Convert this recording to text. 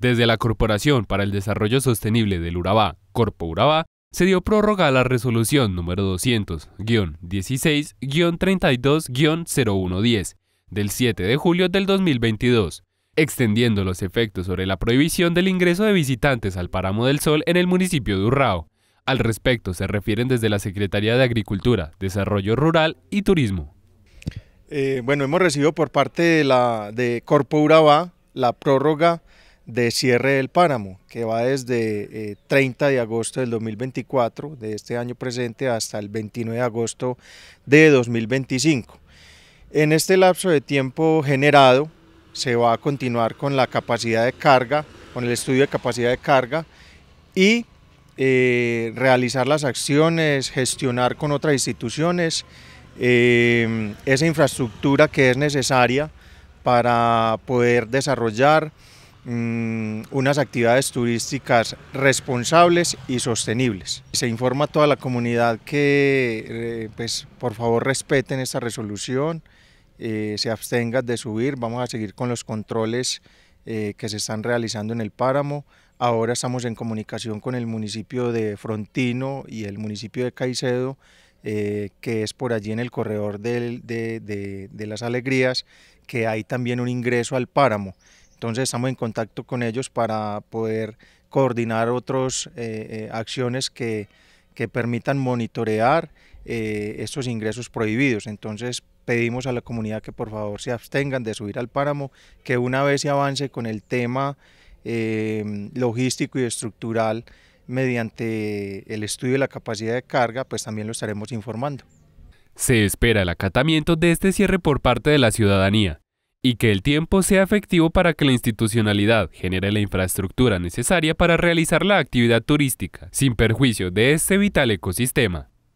Desde la Corporación para el Desarrollo Sostenible del Urabá, Corpo Urabá, se dio prórroga a la resolución número 200-16-32-0110 del 7 de julio del 2022, extendiendo los efectos sobre la prohibición del ingreso de visitantes al páramo del Sol en el municipio de Urrao. Al respecto se refieren desde la Secretaría de Agricultura, Desarrollo Rural y Turismo. Eh, bueno, hemos recibido por parte de, la, de Corpo Urabá la prórroga de cierre del páramo, que va desde 30 eh, de agosto del 2024, de este año presente, hasta el 29 de agosto de 2025. En este lapso de tiempo generado, se va a continuar con la capacidad de carga, con el estudio de capacidad de carga y eh, realizar las acciones, gestionar con otras instituciones eh, esa infraestructura que es necesaria para poder desarrollar Mm, unas actividades turísticas responsables y sostenibles. Se informa a toda la comunidad que eh, pues, por favor respeten esta resolución, eh, se abstengan de subir, vamos a seguir con los controles eh, que se están realizando en el páramo. Ahora estamos en comunicación con el municipio de Frontino y el municipio de Caicedo, que es por allí en el corredor de las alegrías, que hay también un ingreso al páramo. Entonces estamos en contacto con ellos para poder coordinar otras eh, eh, acciones que, que, permitan monitorear eh, estos ingresos prohibidos. Entonces pedimos a la comunidad que por favor se abstengan de subir al páramo, que una vez se avance con el tema em, logístico y estructural mediante el estudio de la capacidad de carga, pues también lo estaremos informando. Se espera el acatamiento de este cierre por parte de la ciudadanía y que el tiempo sea efectivo para que la institucionalidad genere la infraestructura necesaria para realizar la actividad turística, sin perjuicio de este vital ecosistema.